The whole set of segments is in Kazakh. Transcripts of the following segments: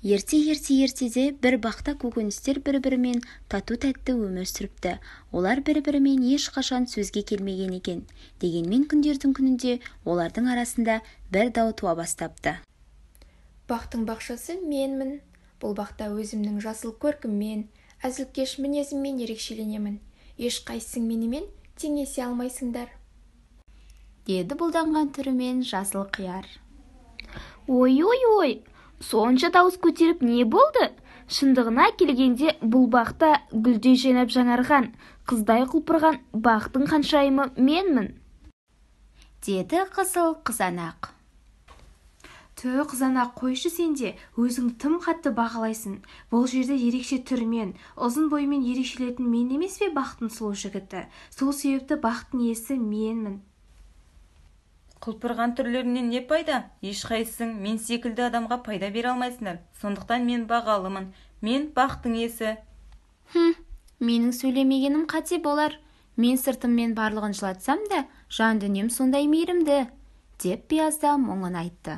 ерте-ерте-ертеде бір бақта көкөністер бір-бірімен тату-тәтті өмір сүріпті олар бір-бірімен ешқашан сөзге келмеген екен дегенмен күндердің күнінде олардың арасында бір дау туа бастапты бақтың бақшасы менмін бұл бақта өзімнің жасыл көркіммен әзілкеш мінезіммен ерекшеленемін ешқайсың менімен теңесе алмайсыңдар деді бұлданған түрімен жасыл қияр ой ой ой сонша дауыс көтеріп не болды шындығына келгенде бұл бақта гүлдей жайнап жаңарған қыздай құлпырған бақтың ханшайымы менмін деді қызыл қызанақ тө қызанақ қойшы сенде өзің тым қатты бағалайсың бұл жерде ерекше түрмен ұзын бойымен ерекшелетін мен емес пе бақтың сұлу жігіті сол себепті бақтың иесі менмін құлпырған түрлерінен не пайда ешқайсың мен секілді адамға пайда бере алмайсыңдар сондықтан мен бағалымын мен бақтың иесі хм менің сөйлемегенім қате болар мен сыртыммен барлығын жылатсам да жан дүнием сондай мейірімді деп биязда мұңын айтты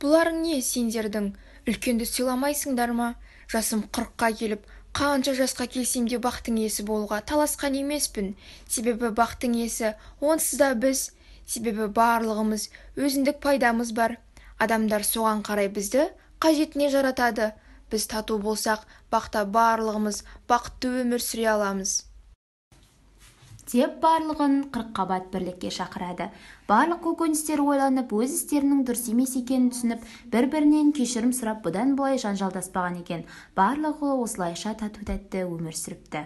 бұларың не сендердің үлкенді сыйламайсыңдар ма жасым қырыққа келіп қанша жасқа келсем де бақтың иесі болуға таласқан емеспін себебі бақтың иесі онсыз да біз себебі барлығымыз өзіндік пайдамыз бар адамдар соған қарай бізді қажетіне жаратады біз тату болсақ бақта барлығымыз бақытты өмір сүре аламыз деп барлығын қырыққабат бірлікке шақырады барлық көкөністер ойланып өз істерінің дұрыс емес екенін түсініп бір-бірінен кешірім сұрап бұдан былай жанжалдаспаған екен барлығы осылайша тату-тәтті өмір сүріпті